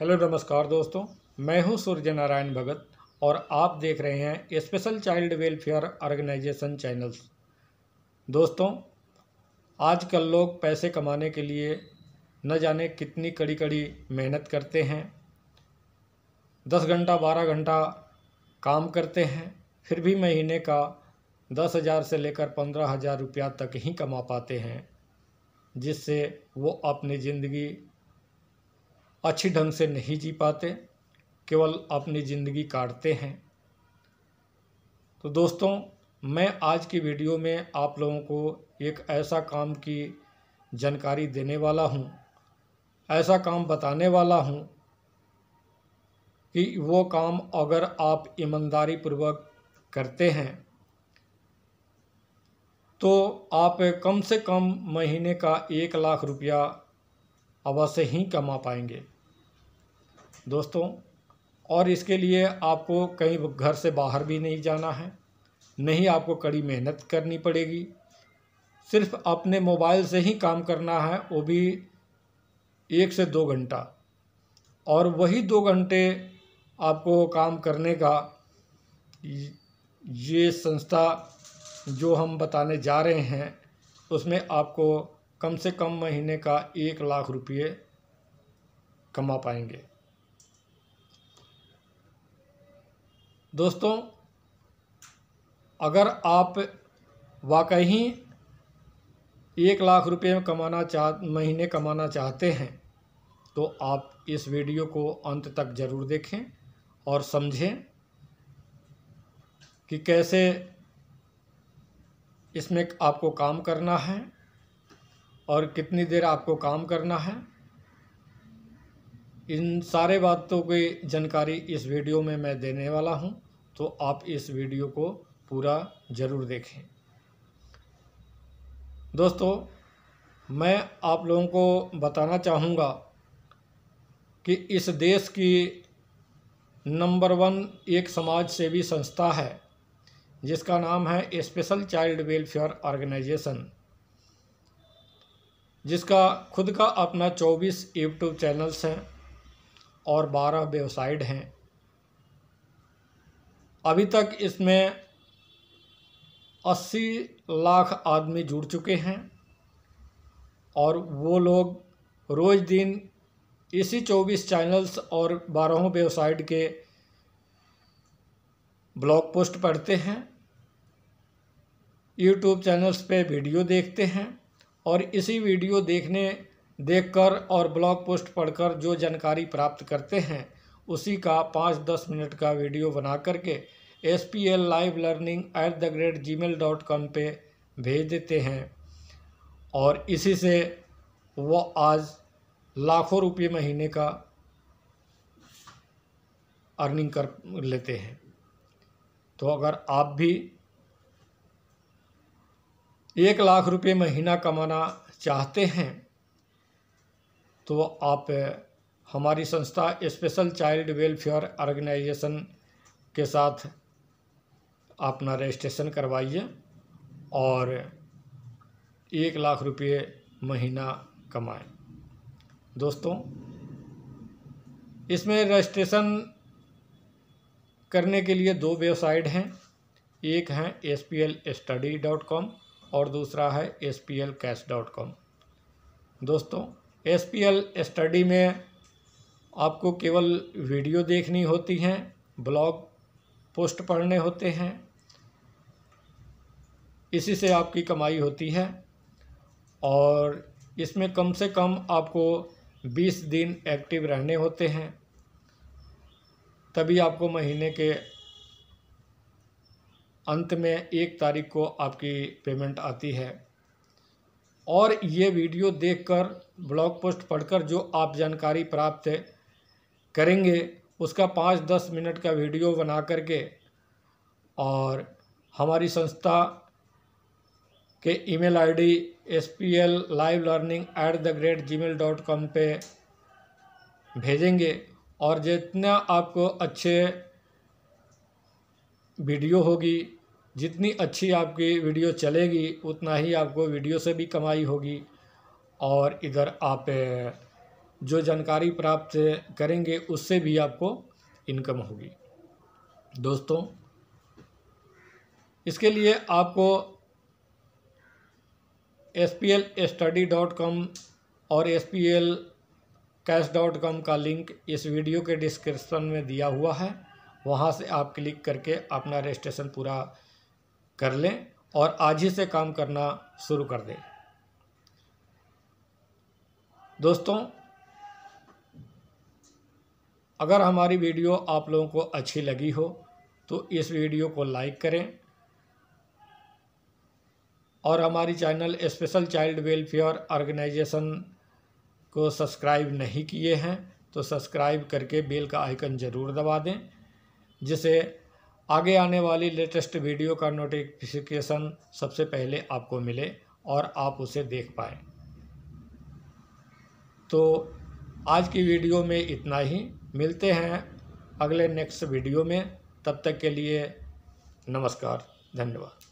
hello नमस्कार दोस्तों मैं हूं सूर्य नारायण भगत और आप देख रहे हैं special child welfare organisation channels दोस्तों आजकल लोग पैसे कमाने के लिए न जाने कितनी कड़ी कड़ी मेहनत करते हैं दस घंटा बारह घंटा काम करते हैं फिर भी महीने का दस हज़ार से लेकर पंद्रह हज़ार रुपया तक ही कमा पाते हैं जिससे वो अपनी ज़िंदगी अच्छी ढंग से नहीं जी पाते केवल अपनी ज़िंदगी काटते हैं तो दोस्तों मैं आज की वीडियो में आप लोगों को एक ऐसा काम की जानकारी देने वाला हूँ ऐसा काम बताने वाला हूँ कि वो काम अगर आप ईमानदारी पूर्वक करते हैं तो आप कम से कम महीने का एक लाख रुपया अवश्य ही कमा पाएंगे दोस्तों और इसके लिए आपको कहीं घर से बाहर भी नहीं जाना है नहीं आपको कड़ी मेहनत करनी पड़ेगी सिर्फ अपने मोबाइल से ही काम करना है वो भी एक से दो घंटा और वही दो घंटे आपको काम करने का ये संस्था जो हम बताने जा रहे हैं उसमें आपको कम से कम महीने का एक लाख रुपये कमा पाएंगे दोस्तों अगर आप वाकई एक लाख रुपये कमाना चाह महीने कमाना चाहते हैं तो आप इस वीडियो को अंत तक ज़रूर देखें और समझें कि कैसे इसमें आपको काम करना है और कितनी देर आपको काम करना है इन सारे बातों की जानकारी इस वीडियो में मैं देने वाला हूं तो आप इस वीडियो को पूरा ज़रूर देखें दोस्तों मैं आप लोगों को बताना चाहूँगा कि इस देश की नंबर वन एक समाज सेवी संस्था है जिसका नाम है स्पेशल चाइल्ड वेलफेयर ऑर्गेनाइजेशन जिसका खुद का अपना 24 यूट्यूब चैनल्स हैं और 12 वेबसाइट हैं अभी तक इसमें 80 लाख आदमी जुड़ चुके हैं और वो लोग रोज़ दिन इसी 24 चैनल्स और बारहों वेबसाइट के ब्लॉग पोस्ट पढ़ते हैं यूट्यूब चैनल्स पे वीडियो देखते हैं और इसी वीडियो देखने देखकर और ब्लॉग पोस्ट पढ़कर जो जानकारी प्राप्त करते हैं उसी का पाँच दस मिनट का वीडियो बना करके S P L live learning at the great gmail dot com पर भेज देते हैं और इसी से वो आज लाखों रुपये महीने का अर्निंग कर लेते हैं तो अगर आप भी एक लाख रुपए महीना कमाना चाहते हैं तो आप हमारी संस्था स्पेशल चाइल्ड वेलफेयर ऑर्गेनाइजेशन के साथ अपना रजिस्ट्रेशन करवाइए और एक लाख रुपये महीना कमाएं दोस्तों इसमें रजिस्ट्रेशन करने के लिए दो वेबसाइट हैं एक है S P L study dot com और दूसरा है S P L cash dot com दोस्तों एस पी एल स्टडी में आपको केवल वीडियो देखनी होती हैं ब्लॉग पोस्ट पढ़ने होते हैं इसी से आपकी कमाई होती है और इसमें कम से कम आपको बीस दिन एक्टिव रहने होते हैं तभी आपको महीने के अंत में एक तारीख को आपकी पेमेंट आती है और ये वीडियो देखकर ब्लॉग पोस्ट पढ़कर जो आप जानकारी प्राप्त करेंगे उसका पाँच दस मिनट का वीडियो बना करके और हमारी संस्था के email ID S P L live learning at the great gmail dot com पर भेजेंगे और जितना आपको अच्छे वीडियो होगी जितनी अच्छी आपकी वीडियो चलेगी उतना ही आपको वीडियो से भी कमाई होगी और इधर आप जो जानकारी प्राप्त करेंगे उससे भी आपको इनकम होगी दोस्तों इसके लिए आपको S P L study dot com और S P L cash dot com का लिंक इस वीडियो के डिस्क्रिप्शन में दिया हुआ है वहाँ से आप क्लिक करके अपना रजिस्ट्रेशन पूरा कर लें और आज ही से काम करना शुरू कर दें दोस्तों अगर हमारी वीडियो आप लोगों को अच्छी लगी हो तो इस वीडियो को लाइक करें और हमारी channel special child welfare organisation को सब्सक्राइब नहीं किए हैं तो सब्सक्राइब करके बेल का आइकन ज़रूर दबा दें जिसे आगे आने वाली लेटेस्ट वीडियो का नोटिफिकेशन सबसे पहले आपको मिले और आप उसे देख पाए तो आज की वीडियो में इतना ही मिलते हैं अगले नेक्स्ट वीडियो में तब तक के लिए नमस्कार धन्यवाद